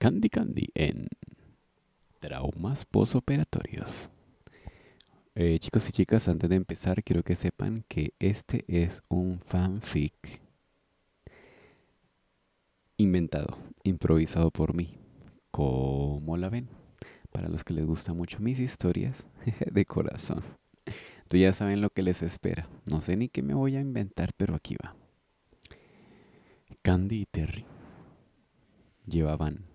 Candy Candy en traumas posoperatorios. Eh, chicos y chicas, antes de empezar, quiero que sepan que este es un fanfic inventado, improvisado por mí. Como la ven? Para los que les gustan mucho mis historias de corazón. Tú ya saben lo que les espera. No sé ni qué me voy a inventar, pero aquí va. Candy y Terry llevaban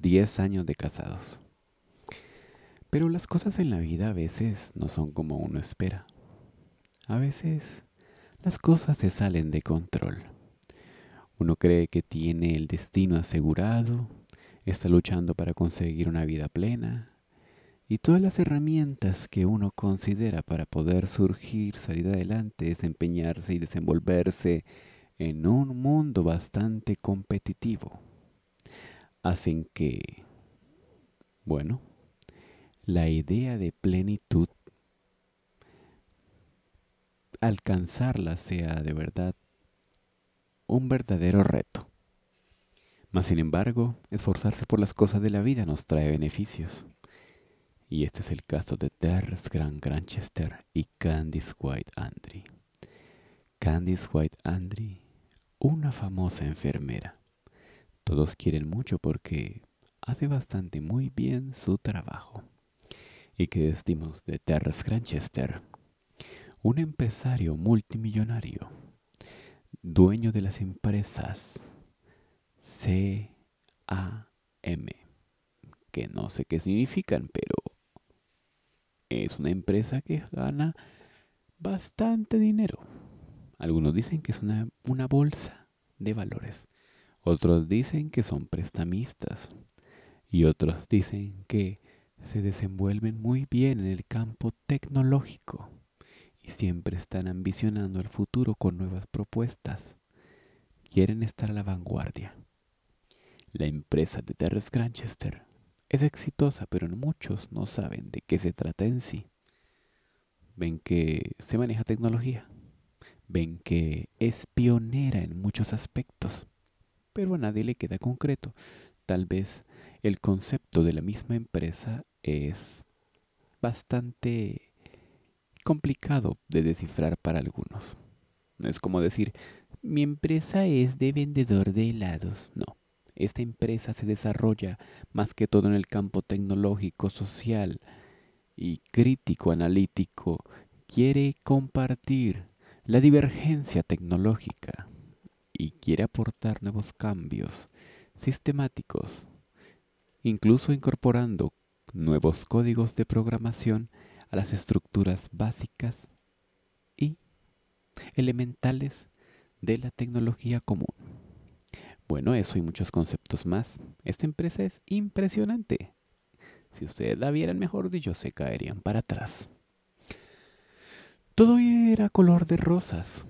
10 años de casados. Pero las cosas en la vida a veces no son como uno espera. A veces las cosas se salen de control. Uno cree que tiene el destino asegurado, está luchando para conseguir una vida plena y todas las herramientas que uno considera para poder surgir, salir adelante, desempeñarse y desenvolverse en un mundo bastante competitivo hacen que, bueno, la idea de plenitud, alcanzarla sea de verdad un verdadero reto. Mas, sin embargo, esforzarse por las cosas de la vida nos trae beneficios. Y este es el caso de Terrence Grant Granchester y Candice White Andry. Candice White Andry, una famosa enfermera todos quieren mucho porque hace bastante muy bien su trabajo. ¿Y qué decimos de Terrence Granchester? Un empresario multimillonario, dueño de las empresas CAM, que no sé qué significan, pero es una empresa que gana bastante dinero. Algunos dicen que es una, una bolsa de valores. Otros dicen que son prestamistas y otros dicen que se desenvuelven muy bien en el campo tecnológico y siempre están ambicionando el futuro con nuevas propuestas. Quieren estar a la vanguardia. La empresa de Terrence Granchester es exitosa, pero muchos no saben de qué se trata en sí. Ven que se maneja tecnología. Ven que es pionera en muchos aspectos pero a nadie le queda concreto. Tal vez el concepto de la misma empresa es bastante complicado de descifrar para algunos. Es como decir, mi empresa es de vendedor de helados. No, esta empresa se desarrolla más que todo en el campo tecnológico, social y crítico analítico. Quiere compartir la divergencia tecnológica y quiere aportar nuevos cambios sistemáticos, incluso incorporando nuevos códigos de programación a las estructuras básicas y elementales de la tecnología común. Bueno, eso y muchos conceptos más. Esta empresa es impresionante. Si ustedes la vieran, mejor dicho, se caerían para atrás. Todo era color de rosas,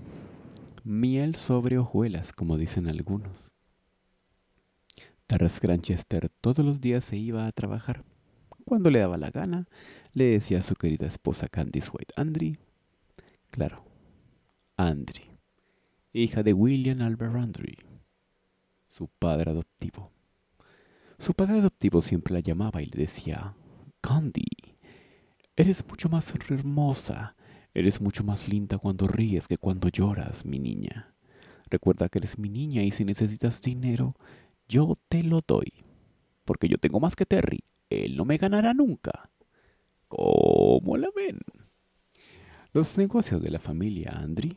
miel sobre hojuelas, como dicen algunos. Tarras Granchester todos los días se iba a trabajar. Cuando le daba la gana, le decía a su querida esposa Candice White Andry, claro, Andry, hija de William Albert Andry, su padre adoptivo. Su padre adoptivo siempre la llamaba y le decía, Candy, eres mucho más hermosa Eres mucho más linda cuando ríes que cuando lloras, mi niña. Recuerda que eres mi niña y si necesitas dinero, yo te lo doy. Porque yo tengo más que Terry. Él no me ganará nunca. ¿Cómo la ven? Los negocios de la familia Andri,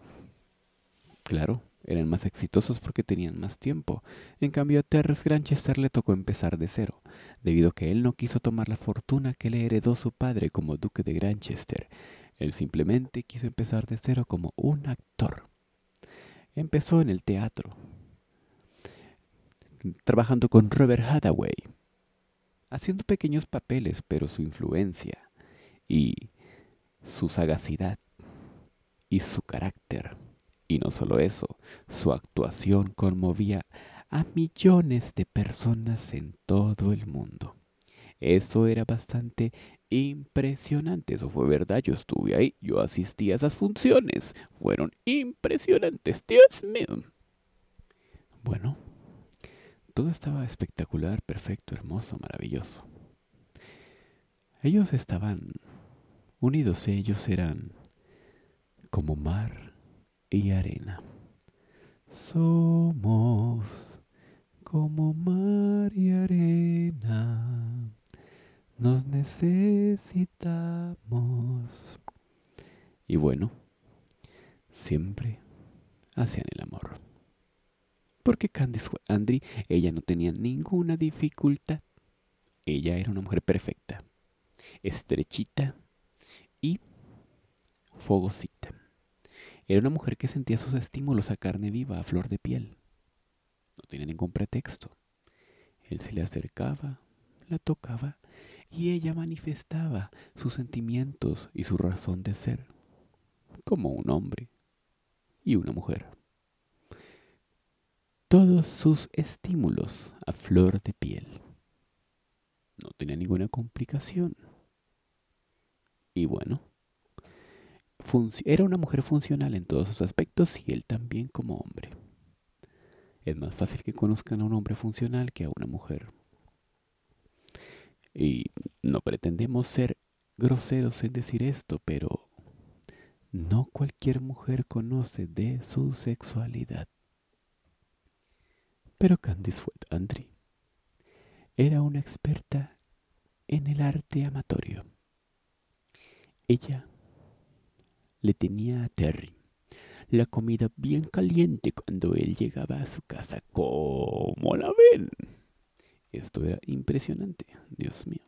claro, eran más exitosos porque tenían más tiempo. En cambio, a Terrence Granchester le tocó empezar de cero, debido a que él no quiso tomar la fortuna que le heredó su padre como duque de Granchester él simplemente quiso empezar de cero como un actor. Empezó en el teatro, trabajando con Robert Hathaway, haciendo pequeños papeles, pero su influencia y su sagacidad y su carácter, y no solo eso, su actuación conmovía a millones de personas en todo el mundo. Eso era bastante impresionante. Eso fue verdad, yo estuve ahí, yo asistí a esas funciones. Fueron impresionantes, Dios mío. Bueno, todo estaba espectacular, perfecto, hermoso, maravilloso. Ellos estaban unidos, ellos eran como mar y arena. Somos como mar y arena nos necesitamos. Y bueno, siempre hacían el amor. Porque Candice Andri, ella no tenía ninguna dificultad. Ella era una mujer perfecta, estrechita y fogosita. Era una mujer que sentía sus estímulos a carne viva, a flor de piel. No tenía ningún pretexto. Él se le acercaba, la tocaba y ella manifestaba sus sentimientos y su razón de ser, como un hombre y una mujer. Todos sus estímulos a flor de piel. No tenía ninguna complicación. Y bueno, era una mujer funcional en todos sus aspectos y él también como hombre. Es más fácil que conozcan a un hombre funcional que a una mujer y no pretendemos ser groseros en decir esto, pero no cualquier mujer conoce de su sexualidad. Pero Candice Wet Andri era una experta en el arte amatorio. Ella le tenía a Terry la comida bien caliente cuando él llegaba a su casa. ¿Cómo la ven? Esto era impresionante, Dios mío.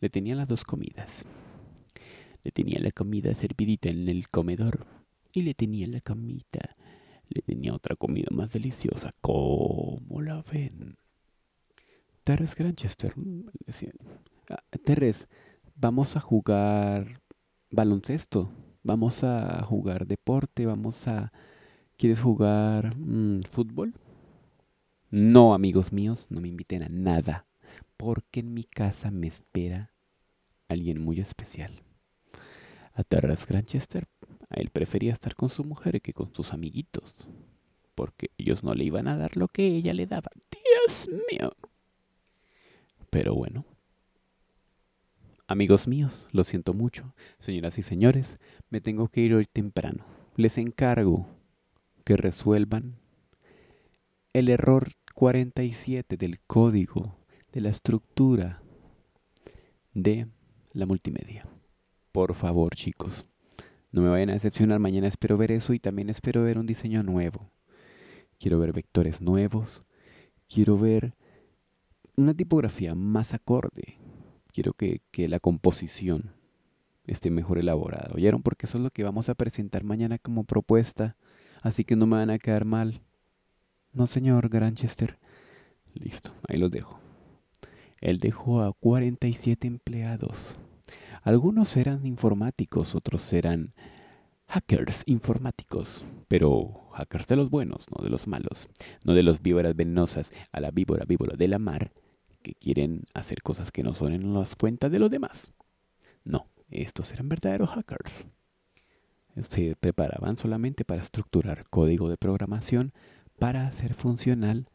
Le tenía las dos comidas. Le tenía la comida servidita en el comedor. Y le tenía la camita. Le tenía otra comida más deliciosa. ¿Cómo la ven? Terres Granchester. Teres, ah, Terres, vamos a jugar baloncesto. Vamos a jugar deporte. Vamos a... ¿Quieres jugar mm, fútbol? No, amigos míos, no me inviten a nada, porque en mi casa me espera alguien muy especial. A Terras Granchester, a él prefería estar con su mujer que con sus amiguitos, porque ellos no le iban a dar lo que ella le daba. ¡Dios mío! Pero bueno, Amigos míos, lo siento mucho. Señoras y señores, me tengo que ir hoy temprano. Les encargo que resuelvan el error 47 del código de la estructura de la multimedia. Por favor, chicos, no me vayan a decepcionar. Mañana espero ver eso y también espero ver un diseño nuevo. Quiero ver vectores nuevos. Quiero ver una tipografía más acorde. Quiero que, la composición esté mejor elaborada. ¿Oyeron? Porque eso es lo que vamos a presentar mañana como propuesta. Así que no me van a quedar mal. No, señor Granchester. Listo, ahí los dejo. Él dejó a 47 empleados. Algunos eran informáticos, otros eran hackers informáticos, pero hackers de los buenos, no de los malos, no de los víboras venenosas, a la víbora víbora de la mar, que quieren hacer cosas que no son en las cuentas de los demás. No, estos eran verdaderos hackers. Se preparaban solamente para estructurar código de programación para hacer funcional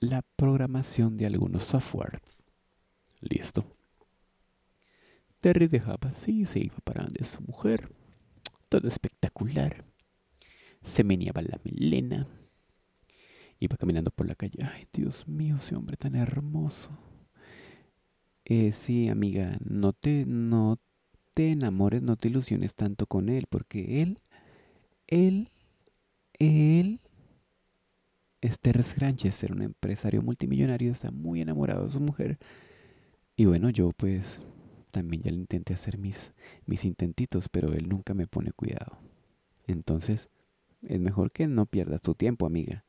la programación de algunos softwares. Listo. Terry dejaba así, se iba para donde su mujer. Todo espectacular. Se meneaba la melena. Iba caminando por la calle. Ay, Dios mío, ese hombre tan hermoso. Eh, sí, amiga, no te, no te enamores, no te ilusiones tanto con él, porque él, él, él Esther Scranches es un empresario multimillonario, está muy enamorado de su mujer. Y bueno, yo pues también ya le intenté hacer mis, mis intentitos, pero él nunca me pone cuidado. Entonces, es mejor que no pierdas tu tiempo, amiga.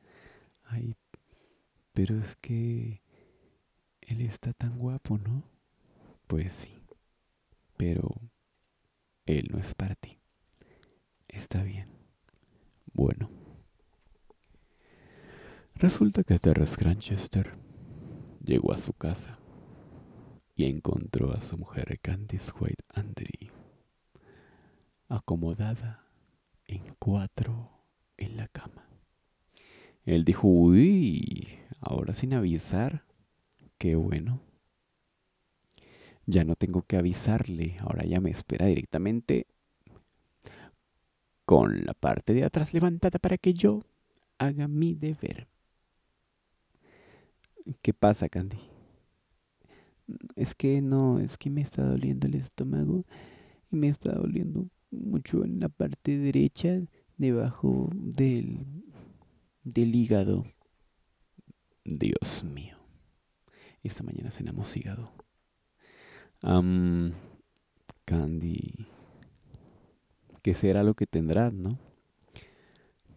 Ay, pero es que él está tan guapo, ¿no? Pues sí. Pero él no es para ti. Está bien. Bueno. Resulta que Terrence este Granchester llegó a su casa y encontró a su mujer Candice White Andry acomodada en cuatro en la cama. Él dijo, uy, ahora sin avisar, qué bueno. Ya no tengo que avisarle, ahora ya me espera directamente con la parte de atrás levantada para que yo haga mi deber. ¿Qué pasa, Candy? Es que no, es que me está doliendo el estómago y me está doliendo mucho en la parte derecha, debajo del, del hígado. Dios mío. Esta mañana cenamos hígado. Candy, ¿qué será lo que tendrás, no?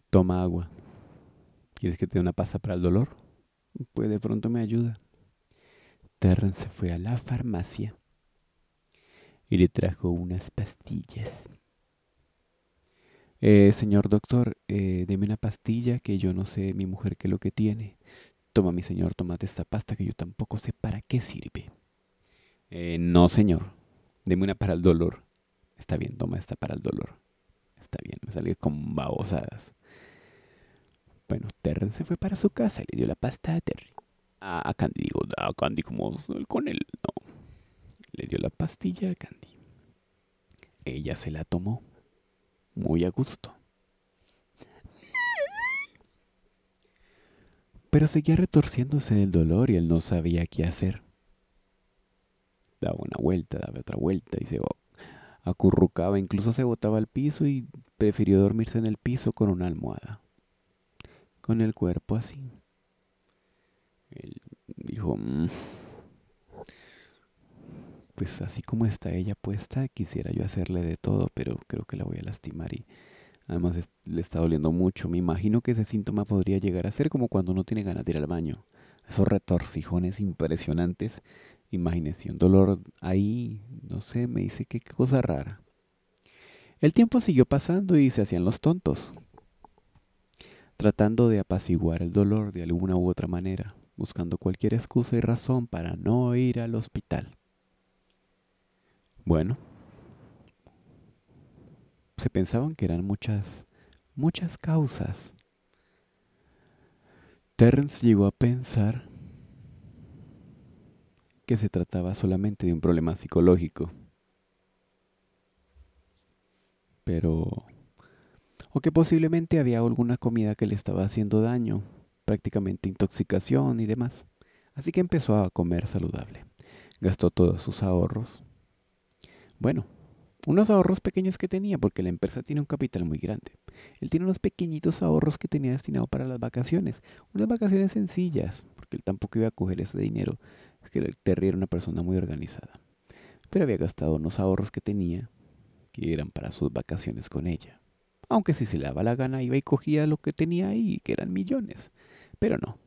Toma agua. ¿Quieres que te dé una pasa para el dolor? pues de pronto me ayuda. Terrence se fue a la farmacia y le trajo unas pastillas. Eh, señor doctor, eh, deme una pastilla que yo no sé mi mujer qué es lo que tiene. Toma, mi señor, tomate esta pasta que yo tampoco sé para qué sirve. Eh, no, señor, deme una para el dolor. Está bien, toma esta para el dolor. Está bien, me salí con babosadas. Bueno, Terry se fue para su casa y le dio la pasta a Terry. A Candy, digo, a Candy como con él, no. Le dio la pastilla a Candy. Ella se la tomó, muy a gusto. Pero seguía retorciéndose del dolor y él no sabía qué hacer. Daba una vuelta, daba otra vuelta y se acurrucaba, incluso se botaba al piso y prefirió dormirse en el piso con una almohada con el cuerpo así. Él dijo, mm, pues así como está ella puesta, quisiera yo hacerle de todo, pero creo que la voy a lastimar y además le está doliendo mucho. Me imagino que ese síntoma podría llegar a ser como cuando uno tiene ganas de ir al baño. Esos retorcijones impresionantes. imagínese un dolor ahí, no sé, me dice qué cosa rara. El tiempo siguió pasando y se hacían los tontos tratando de apaciguar el dolor de alguna u otra manera, buscando cualquier excusa y razón para no ir al hospital. Bueno, se pensaban que eran muchas, muchas causas. Terence llegó a pensar que se trataba solamente de un problema psicológico. Pero o que posiblemente había alguna comida que le estaba haciendo daño, prácticamente intoxicación y demás. Así que empezó a comer saludable. Gastó todos sus ahorros. Bueno, unos ahorros pequeños que tenía porque la empresa tiene un capital muy grande. Él tiene unos pequeñitos ahorros que tenía destinado para las vacaciones. Unas vacaciones sencillas, porque él tampoco iba a coger ese dinero, es que Terry era una persona muy organizada. Pero había gastado unos ahorros que tenía, que eran para sus vacaciones con ella. Aunque si se le daba la gana iba y cogía lo que tenía ahí, que eran millones. Pero no,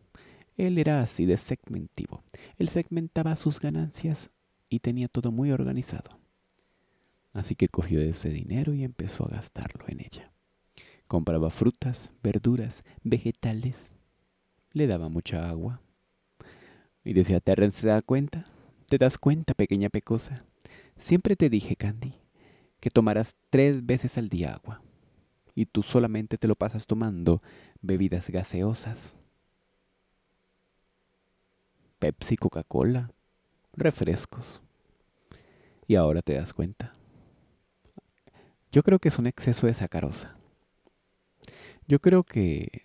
él era así de segmentivo. Él segmentaba sus ganancias y tenía todo muy organizado. Así que cogió ese dinero y empezó a gastarlo en ella. Compraba frutas, verduras, vegetales. Le daba mucha agua. Y decía, Terrence, ¿se da cuenta? ¿Te das cuenta, pequeña pecosa? Siempre te dije, Candy, que tomarás tres veces al día agua y tú solamente te lo pasas tomando bebidas gaseosas. Pepsi, Coca-Cola, refrescos. Y ahora te das cuenta. Yo creo que es un exceso de sacarosa. Yo creo que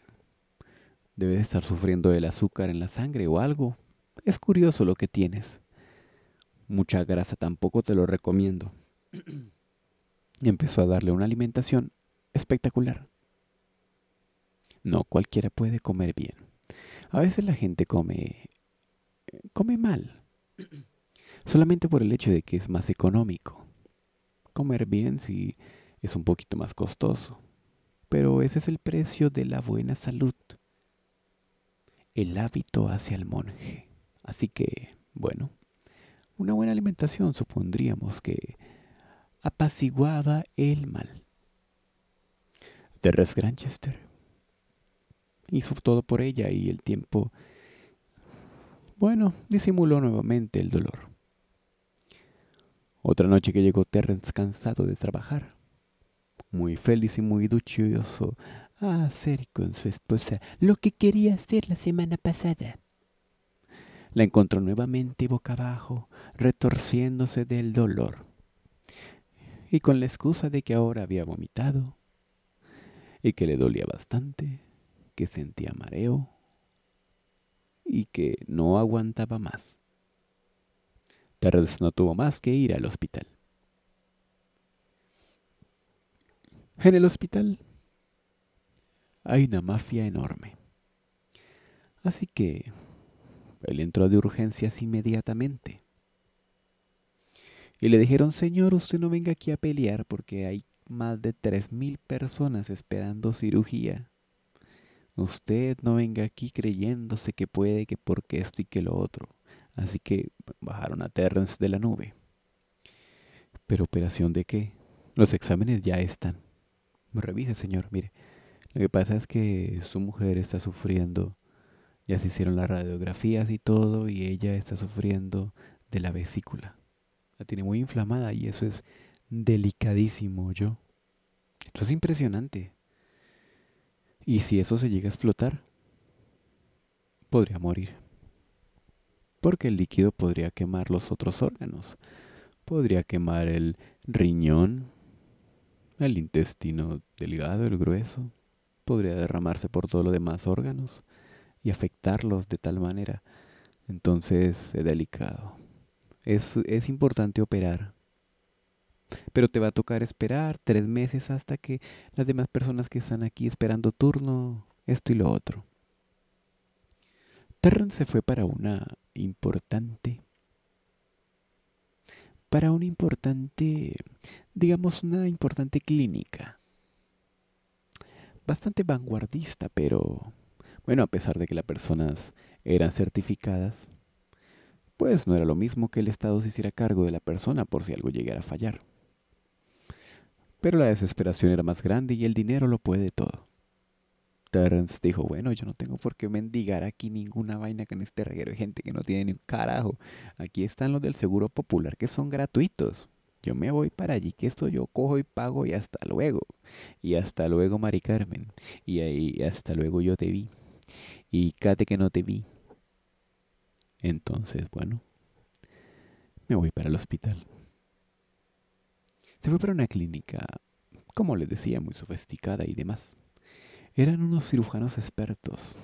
debes estar sufriendo del azúcar en la sangre o algo. Es curioso lo que tienes. Mucha grasa tampoco te lo recomiendo. Y empezó a darle una alimentación espectacular. No cualquiera puede comer bien. A veces la gente come come mal solamente por el hecho de que es más económico. Comer bien sí es un poquito más costoso, pero ese es el precio de la buena salud. El hábito hacia el monje. Así que, bueno, una buena alimentación supondríamos que apaciguaba el mal. Terrence Granchester. Hizo todo por ella y el tiempo, bueno, disimuló nuevamente el dolor. Otra noche que llegó Terrence cansado de trabajar, muy feliz y muy duchoso a hacer con su esposa lo que quería hacer la semana pasada. La encontró nuevamente boca abajo, retorciéndose del dolor. Y con la excusa de que ahora había vomitado, y que le dolía bastante, que sentía mareo y que no aguantaba más. Tardes no tuvo más que ir al hospital. En el hospital hay una mafia enorme. Así que él entró de urgencias inmediatamente. Y le dijeron, señor, usted no venga aquí a pelear porque hay más de 3.000 personas esperando cirugía. Usted no venga aquí creyéndose que puede, que porque esto y que lo otro. Así que bajaron a Terrence de la nube. ¿Pero operación de qué? Los exámenes ya están. Me revise, señor, mire. Lo que pasa es que su mujer está sufriendo. Ya se hicieron las radiografías y todo, y ella está sufriendo de la vesícula. La tiene muy inflamada y eso es delicadísimo, yo. Eso es impresionante. Y si eso se llega a explotar, podría morir. Porque el líquido podría quemar los otros órganos. Podría quemar el riñón, el intestino delgado, el grueso. Podría derramarse por todos los demás órganos y afectarlos de tal manera. Entonces es delicado. Es, es importante operar pero te va a tocar esperar tres meses hasta que las demás personas que están aquí esperando turno, esto y lo otro. Terran se fue para una importante para una importante, digamos, una importante clínica. Bastante vanguardista, pero bueno, a pesar de que las personas eran certificadas, pues no era lo mismo que el Estado se hiciera cargo de la persona por si algo llegara a fallar. Pero la desesperación era más grande y el dinero lo puede todo. Terrence dijo, bueno, yo no tengo por qué mendigar aquí ninguna vaina con este reguero Hay gente que no tiene ni un carajo. Aquí están los del Seguro Popular que son gratuitos. Yo me voy para allí, que esto yo cojo y pago y hasta luego. Y hasta luego, Mari Carmen. Y ahí hasta luego yo te vi. Y cate que no te vi. Entonces, bueno, me voy para el hospital. Se fue para una clínica, como les decía, muy sofisticada y demás. Eran unos cirujanos expertos.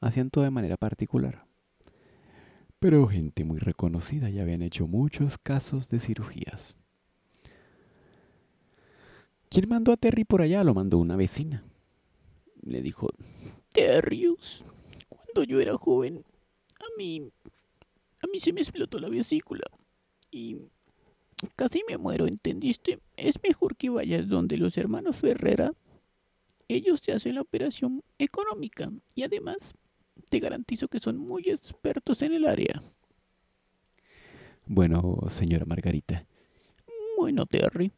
Hacían todo de manera particular. Pero gente muy reconocida y habían hecho muchos casos de cirugías. ¿Quién mandó a Terry por allá? Lo mandó una vecina. Le dijo, Terrius, cuando yo era joven, a mí, a mí se me explotó la vesícula y Casi me muero, ¿entendiste? Es mejor que vayas donde los hermanos Ferrera. Ellos te hacen la operación económica y además te garantizo que son muy expertos en el área. Bueno, señora Margarita. Bueno, Terry.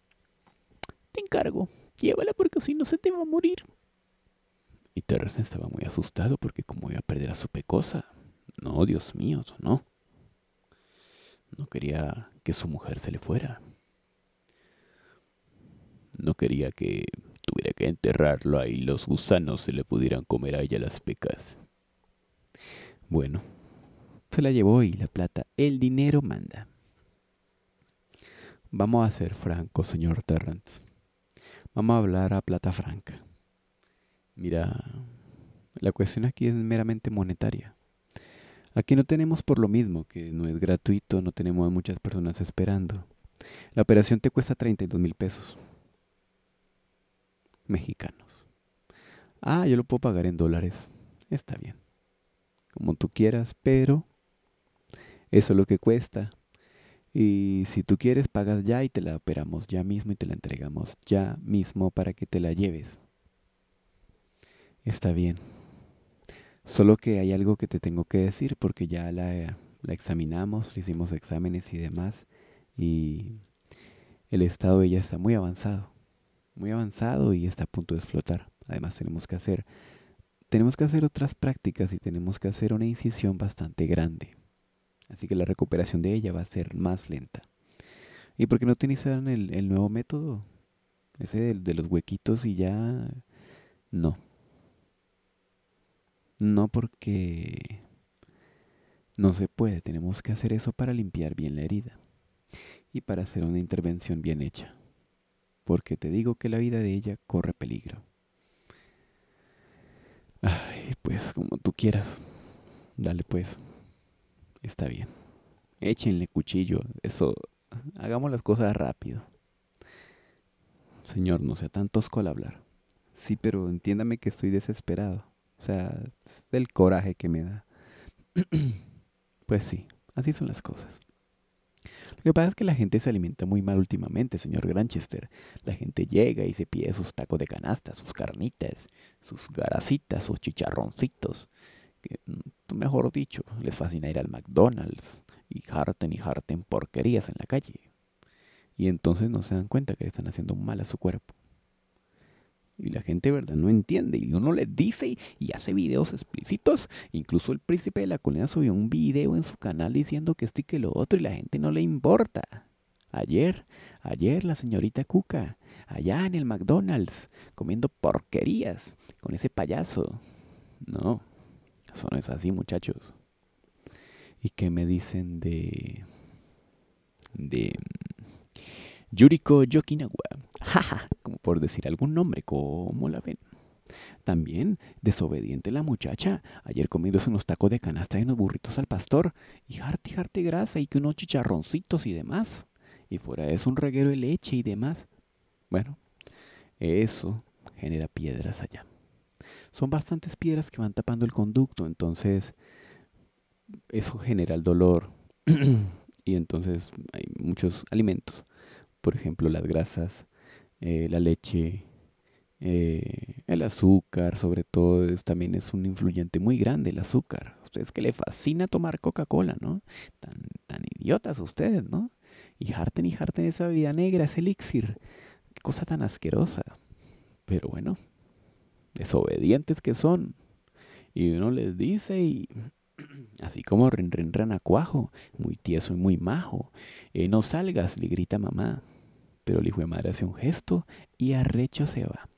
Te encargo. Llévala porque si no se te va a morir. Y Terry estaba muy asustado porque como iba a perder a su pecosa. No, Dios mío, no. No quería que su mujer se le fuera. No quería que tuviera que enterrarlo ahí, los gusanos se le pudieran comer a ella las pecas. Bueno, se la llevó y la plata, el dinero manda. Vamos a ser francos, señor Terrance. Vamos a hablar a plata franca. Mira, la cuestión aquí es meramente monetaria. Aquí no tenemos por lo mismo, que no es gratuito, no tenemos a muchas personas esperando. La operación te cuesta 32 mil pesos mexicanos. Ah, yo lo puedo pagar en dólares. Está bien. Como tú quieras, pero eso es lo que cuesta. Y si tú quieres, pagas ya y te la operamos ya mismo y te la entregamos ya mismo para que te la lleves. Está bien. Solo que hay algo que te tengo que decir porque ya la, examinamos, hicimos exámenes y demás. Y el estado de ella está muy avanzado. Muy avanzado y está a punto de explotar. Además tenemos que hacer tenemos que hacer otras prácticas y tenemos que hacer una incisión bastante grande. Así que la recuperación de ella va a ser más lenta. ¿Y por qué no utilizaron el, nuevo método? Ese de los huequitos y ya... No, no porque no se puede, tenemos que hacer eso para limpiar bien la herida y para hacer una intervención bien hecha. Porque te digo que la vida de ella corre peligro. Ay, pues como tú quieras. Dale pues. Está bien. Échenle cuchillo. Eso. Hagamos las cosas rápido. Señor, no sea tan tosco al hablar. Sí, pero entiéndame que estoy desesperado. O sea, el coraje que me da. pues sí, así son las cosas. Lo que pasa es que la gente se alimenta muy mal últimamente, señor Granchester. La gente llega y se pide sus tacos de canasta, sus carnitas, sus garacitas, sus chicharroncitos. Mm, mejor dicho, les fascina ir al McDonald's y Harten y Harten porquerías en la calle. Y entonces no se dan cuenta que le están haciendo mal a su cuerpo. Y la gente, ¿verdad? No entiende. Y uno le dice y hace videos explícitos. Incluso el príncipe de la colina subió un video en su canal diciendo que esto y que lo otro y la gente no le importa. Ayer, ayer la señorita Cuca, allá en el McDonald's, comiendo porquerías con ese payaso. No, eso no es así, muchachos. ¿Y qué me dicen de... de... Yuriko Yokinawa, jaja, como por decir algún nombre, como la ven. También, desobediente la muchacha, ayer comiéndose unos tacos de canasta y unos burritos al pastor, y jarte, jarte grasa y que unos chicharroncitos y demás. Y fuera es un reguero de leche y demás. Bueno, eso genera piedras allá. Son bastantes piedras que van tapando el conducto, entonces eso genera el dolor y entonces hay muchos alimentos por ejemplo las grasas, eh, la leche, eh, el azúcar, sobre todo, también es un influyente muy grande el azúcar. ustedes que le fascina tomar Coca-Cola, ¿no? Tan, tan idiotas ustedes, ¿no? Y jarten y harten esa bebida negra, ese elixir. cosa tan asquerosa. Pero bueno, desobedientes que son. Y uno les dice y... Así como Renrenran cuajo, muy tieso y muy majo. Eh, no salgas, le grita mamá. Pero el hijo de madre hace un gesto y arrecho se va.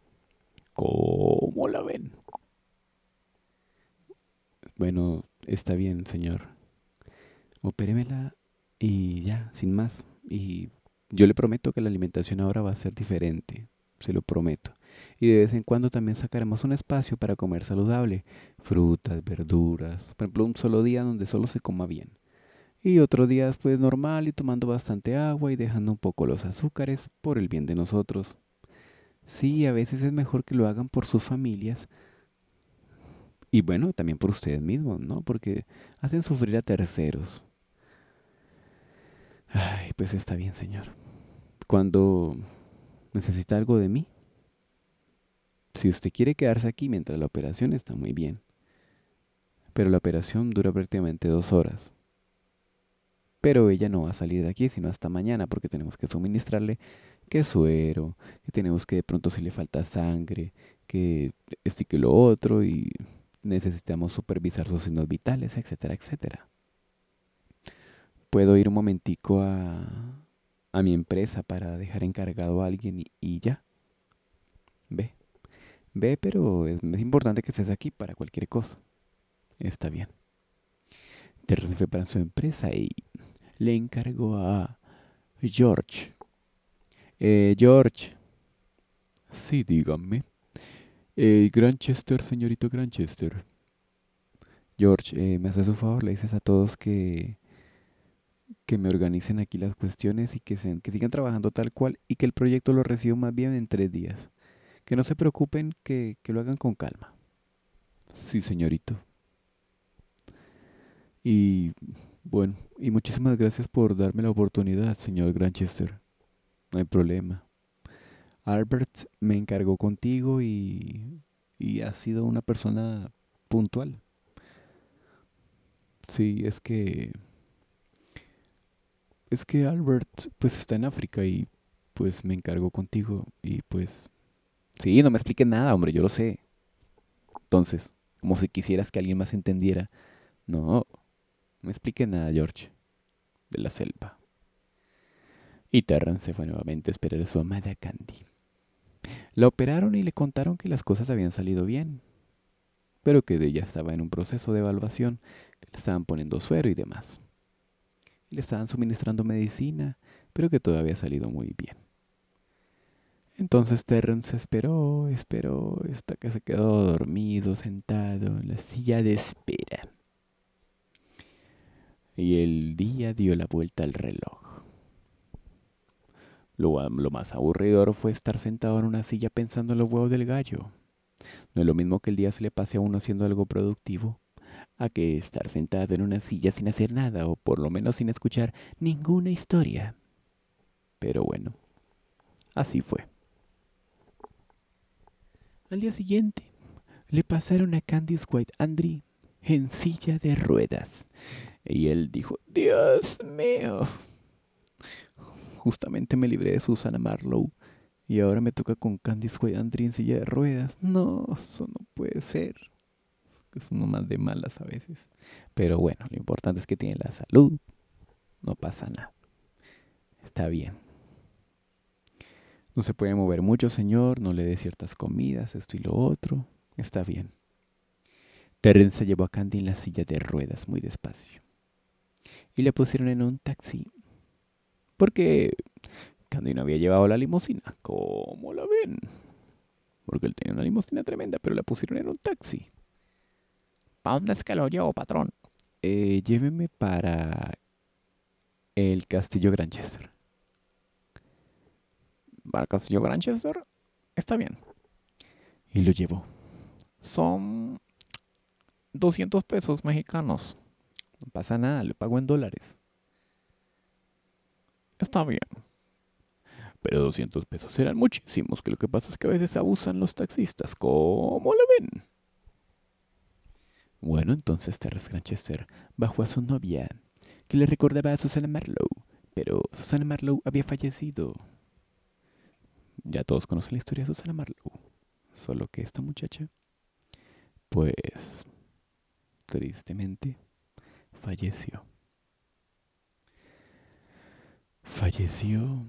¿Cómo la ven? Bueno, está bien, señor. Operémela y ya, sin más. Y yo le prometo que la alimentación ahora va a ser diferente, se lo prometo. Y de vez en cuando también sacaremos un espacio para comer saludable, frutas, verduras, por ejemplo, un solo día donde solo se coma bien y otro día, pues normal y tomando bastante agua y dejando un poco los azúcares por el bien de nosotros. Sí, a veces es mejor que lo hagan por sus familias y bueno, también por ustedes mismos, ¿no? Porque hacen sufrir a terceros. Ay, pues está bien, Señor. Cuando necesita algo de mí, si usted quiere quedarse aquí mientras la operación está muy bien, pero la operación dura prácticamente dos horas pero ella no va a salir de aquí sino hasta mañana porque tenemos que suministrarle que suero, que tenemos que de pronto si le falta sangre, que esto y que lo otro y necesitamos supervisar sus signos vitales, etcétera, etcétera. Puedo ir un momentico a, mi empresa para dejar encargado a alguien y, ya. Ve, ve, pero es, importante que estés aquí para cualquier cosa. Está bien. Te recibe para su empresa y le encargo a George. Eh, George. Sí, díganme. Eh, Granchester, señorito Granchester. George, eh, me hace su favor, le dices a todos que, que me organicen aquí las cuestiones y que, se, que sigan trabajando tal cual y que el proyecto lo reciba más bien en tres días. Que no se preocupen, que, que lo hagan con calma. Sí, señorito. Y bueno, y muchísimas gracias por darme la oportunidad, señor Granchester. No hay problema. Albert me encargó contigo y, y ha sido una persona puntual. Sí, es que... Es que Albert pues está en África y pues me encargó contigo y pues... Sí, no me explique nada, hombre, yo lo sé. Entonces, como si quisieras que alguien más entendiera. No, me expliquen nada, George de la selva. Y Terran se fue nuevamente a esperar a su amada Candy. La operaron y le contaron que las cosas habían salido bien, pero que ella estaba en un proceso de evaluación, que le estaban poniendo suero y demás. Le estaban suministrando medicina, pero que todo había salido muy bien. Entonces se esperó, esperó, hasta que se quedó dormido, sentado en la silla de espera y el día dio la vuelta al reloj. Lo, más aburridor fue estar sentado en una silla pensando en los huevos del gallo. No es lo mismo que el día se le pase a uno haciendo algo productivo, a que estar sentado en una silla sin hacer nada o por lo menos sin escuchar ninguna historia. Pero bueno, así fue. Al día siguiente, le pasaron a Candice White Andri en silla de ruedas. Y él dijo, Dios mío. Justamente me libré de Susana Marlowe. Y ahora me toca con Candice Way en silla de ruedas. No, eso no puede ser. Es uno más de malas a veces. Pero bueno, lo importante es que tiene la salud. No pasa nada. Está bien. No se puede mover mucho, señor. No le dé ciertas comidas, esto y lo otro. Está bien. se llevó a Candy en la silla de ruedas muy despacio y le pusieron en un taxi. Porque Candy no había llevado la limusina. ¿Cómo la ven? Porque él tenía una limusina tremenda, pero la pusieron en un taxi. ¿Para dónde es que lo patrón? Eh, lléveme para el Castillo Granchester. ¿Para el Castillo Granchester? Está bien. Y lo llevo. Son 200 pesos mexicanos. No pasa nada, le pago en dólares. Está bien. Pero 200 pesos eran muchísimos, que lo que pasa es que a veces abusan los taxistas. ¿Cómo lo ven? Bueno, entonces Terrence Granchester bajó a su novia, que le recordaba a Susana Marlowe, pero Susana Marlowe había fallecido. Ya todos conocen la historia de Susana Marlowe, solo que esta muchacha, pues, tristemente, falleció. Falleció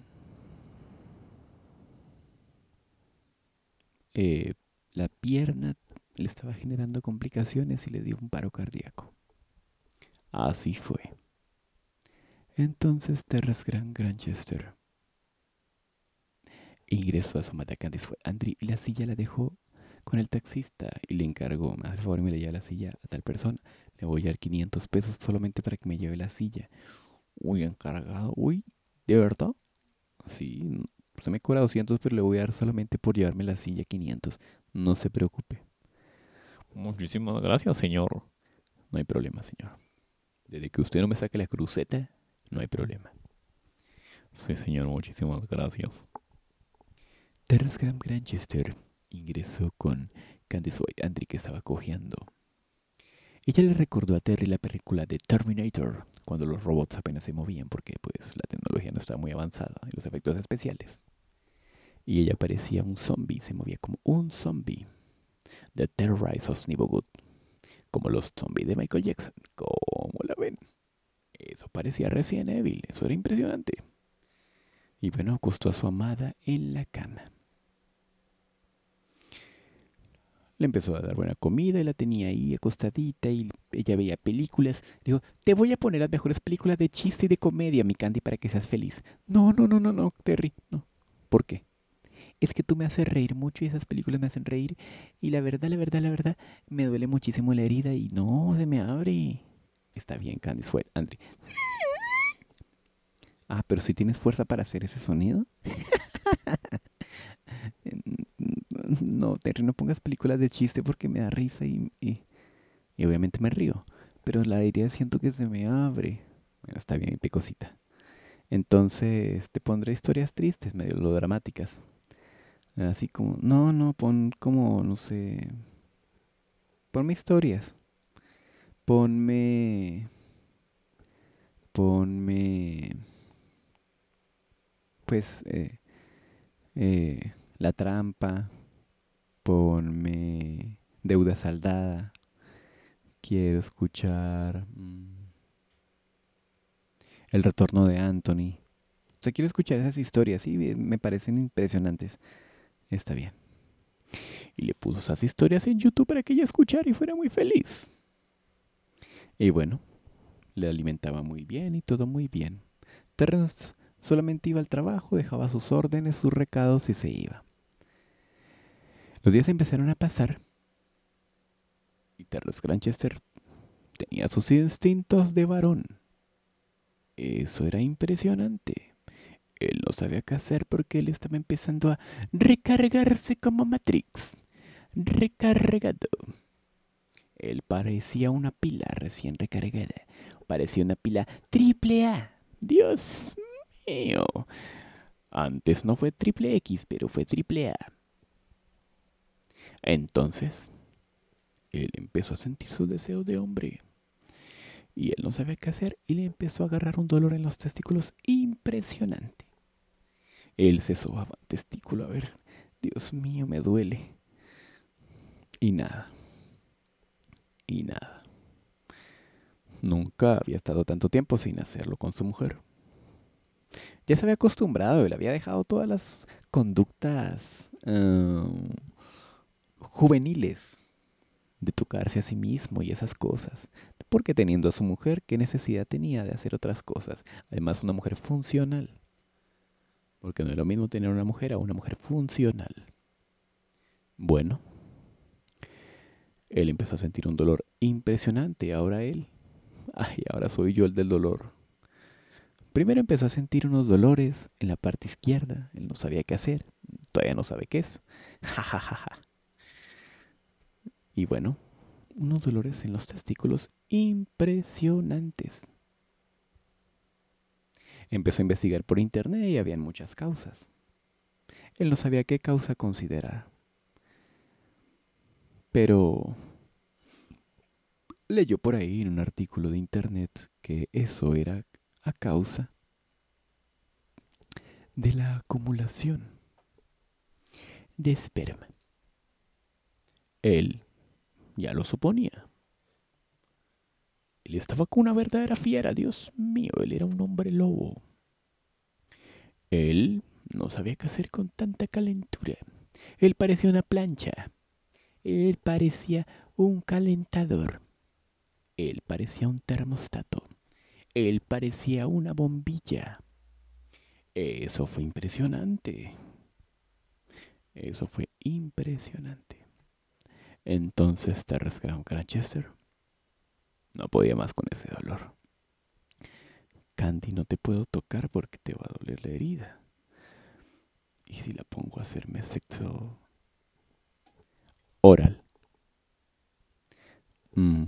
eh, la pierna le estaba generando complicaciones y le dio un paro cardíaco. Así fue. Entonces Terras Gran Granchester ingresó a su y fue Andri y la silla la dejó con el taxista y le encargó, me hace favor y me le la silla a tal persona. Le voy a dar 500 pesos solamente para que me lleve la silla. Uy, encargado, uy, ¿de verdad? Sí, se me cobra 200, pero le voy a dar solamente por llevarme la silla 500. No se preocupe. Muchísimas gracias, señor. No hay problema, señor. Desde que usted no me saque la cruceta, no hay problema. Sí, señor, muchísimas gracias. gran Granchester ingresó con Candice Andri que estaba cojeando. Ella le recordó a Terry la película de Terminator, cuando los robots apenas se movían porque pues la tecnología no estaba muy avanzada y los efectos especiales. Y ella parecía un zombie, se movía como un zombie. The Terrorize of Nibogood. como los zombies de Michael Jackson. ¿Cómo la ven? Eso parecía recién Evil, eso era impresionante. Y bueno, acostó a su amada en la cama. Le empezó a dar buena comida y la tenía ahí acostadita y ella veía películas. Dijo, te voy a poner las mejores películas de chiste y de comedia, mi Candy, para que seas feliz. No, no, no, no, no, Terry, no. ¿Por qué? Es que tú me haces reír mucho y esas películas me hacen reír y la verdad, la verdad, la verdad, me duele muchísimo la herida y no, se me abre. Está bien, Candy Sweat, Andri. Ah, pero si tienes fuerza para hacer ese sonido. no, Terry, no pongas películas de chiste porque me da risa y, y, obviamente me río. Pero la diría siento que se me abre. Bueno, está bien, picosita. Entonces te pondré historias tristes, medio lo dramáticas. Así como, no, no, pon como, no sé. Ponme historias. Ponme. Ponme. Pues. Eh, eh, la trampa. Ponme deuda saldada. Quiero escuchar mm, El retorno de Anthony. O sea, quiero escuchar esas historias y me parecen impresionantes. Está bien. Y le puso esas historias en YouTube para que ella escuchara y fuera muy feliz. Y bueno, le alimentaba muy bien y todo muy bien. Terrence solamente iba al trabajo, dejaba sus órdenes, sus recados y se iba. Los días empezaron a pasar y Charles Granchester tenía sus instintos de varón. Eso era impresionante. Él no sabía qué hacer porque él estaba empezando a recargarse como Matrix. Recargado. Él parecía una pila recién recargada. Parecía una pila triple A. Dios mío. Antes no fue triple X, pero fue triple A. Entonces, él empezó a sentir su deseo de hombre. Y él no sabía qué hacer y le empezó a agarrar un dolor en los testículos impresionante. Él se sobaba el testículo, a ver, Dios mío, me duele. Y nada. Y nada. Nunca había estado tanto tiempo sin hacerlo con su mujer. Ya se había acostumbrado, él había dejado todas las conductas... Em, juveniles de tocarse a sí mismo y esas cosas. Porque teniendo a su mujer, ¿qué necesidad tenía de hacer otras cosas? Además, una mujer funcional. Porque no es lo mismo tener una mujer a una mujer funcional. Bueno, él empezó a sentir un dolor impresionante. Ahora él. Ay, ahora soy yo el del dolor. Primero empezó a sentir unos dolores en la parte izquierda. Él no sabía qué hacer. Todavía no sabe qué es. Ja, y bueno, unos dolores en los testículos impresionantes. Empezó a investigar por internet y habían muchas causas. Él no sabía qué causa considerar. Pero leyó por ahí en un artículo de internet que eso era a causa de la acumulación de esperma. Él ya lo suponía. Él estaba con una verdadera fiera, Dios mío, él era un hombre lobo. Él no sabía qué hacer con tanta calentura. Él parecía una plancha. Él parecía un calentador. Él parecía un termostato. Él parecía una bombilla. Eso fue impresionante. Eso fue impresionante. Entonces Terrence un Cranchester no podía más con ese dolor. Candy, no te puedo tocar porque te va a doler la herida. ¿Y si la pongo a hacerme sexo oral? Mm,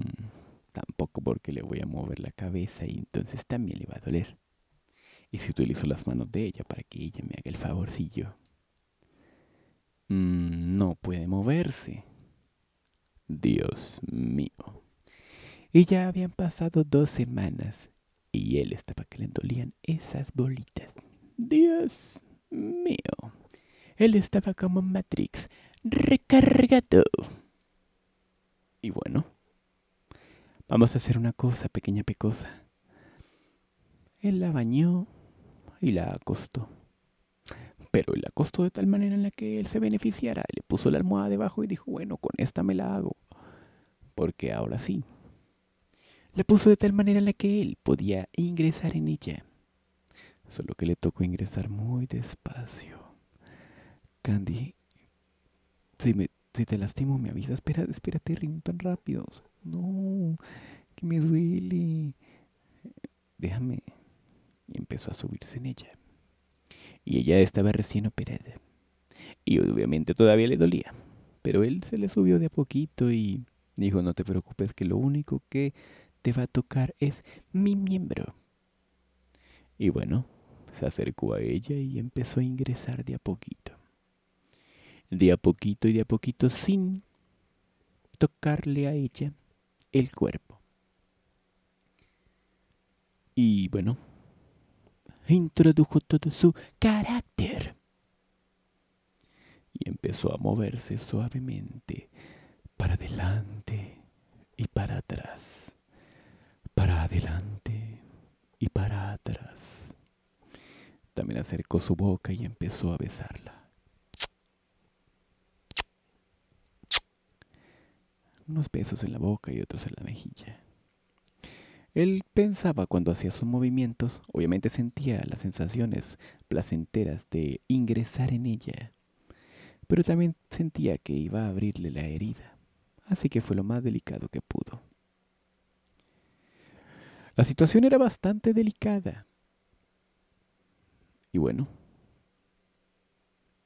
tampoco porque le voy a mover la cabeza y entonces también le va a doler. ¿Y si utilizo las manos de ella para que ella me haga el favorcillo? Mm, no puede moverse. Dios mío. Y ya habían pasado dos semanas y él estaba que le dolían esas bolitas. Dios mío. Él estaba como Matrix, recargado. Y bueno, vamos a hacer una cosa, pequeña pecosa. Él la bañó y la acostó pero él la acostó de tal manera en la que él se beneficiara. Le puso la almohada debajo y dijo, bueno, con esta me la hago, porque ahora sí. La puso de tal manera en la que él podía ingresar en ella. Solo que le tocó ingresar muy despacio. Candy, si, si te lastimo me avisa. espera, espérate, rindo tan rápido. No, que me duele. Déjame. Y empezó a subirse en ella y ella estaba recién operada. Y obviamente todavía le dolía, pero él se le subió de a poquito y dijo, no te preocupes que lo único que te va a tocar es mi miembro. Y bueno, se acercó a ella y empezó a ingresar de a poquito. De a poquito y de a poquito sin tocarle a ella el cuerpo. Y bueno, introdujo todo su carácter y empezó a moverse suavemente para adelante y para atrás, para adelante y para atrás. También acercó su boca y empezó a besarla. Unos besos en la boca y otros en la mejilla. Él pensaba cuando hacía sus movimientos, obviamente sentía las sensaciones placenteras de ingresar en ella, pero también sentía que iba a abrirle la herida, así que fue lo más delicado que pudo. La situación era bastante delicada. Y bueno,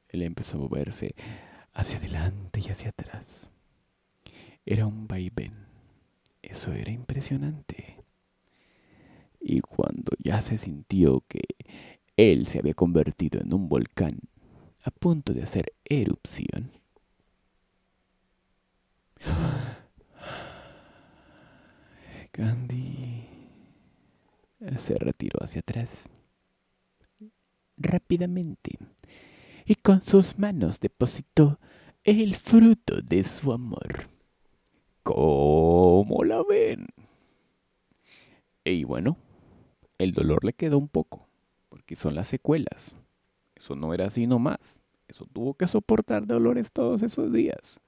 él empezó a moverse hacia adelante y hacia atrás. Era un vaivén. Eso era impresionante y cuando ya se sintió que él se había convertido en un volcán a punto de hacer erupción, Candy se retiró hacia atrás rápidamente y con sus manos depositó el fruto de su amor. ¿Cómo la ven? Y bueno, el dolor le quedó un poco, porque son las secuelas. Eso no era así nomás. Eso tuvo que soportar dolores todos esos días.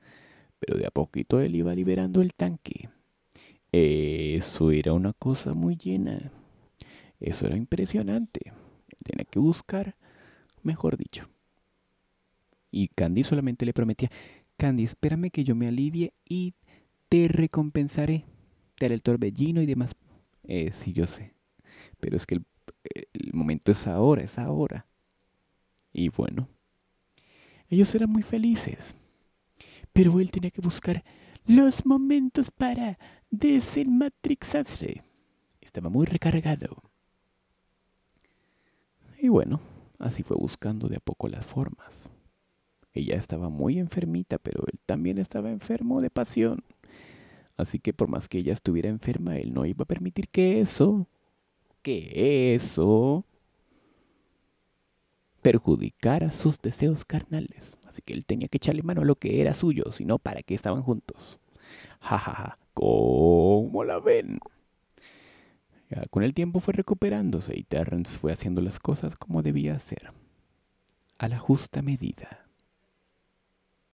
Pero de a poquito él iba liberando el tanque. Eso era una cosa muy llena. Eso era impresionante. Él tenía que buscar, mejor dicho. Y Candy solamente le prometía, Candy, espérame que yo me alivie y te recompensaré. Te haré el torbellino y demás. Eh, sí, yo sé. Pero es que el, momento es ahora, es ahora. Y bueno, ellos eran muy felices. Pero él tenía que buscar los momentos para desenmatrixarse. Estaba muy recargado. Y bueno, así fue buscando de a poco las formas. Ella estaba muy enfermita, pero él también estaba enfermo de pasión. Así que por más que ella estuviera enferma, él no iba a permitir que eso que eso perjudicara sus deseos carnales. Así que él tenía que echarle mano a lo que era suyo, sino para qué estaban juntos. Jajaja, ja, ja. ¿cómo la ven? con el tiempo fue recuperándose y Terrence fue haciendo las cosas como debía hacer, a la justa medida.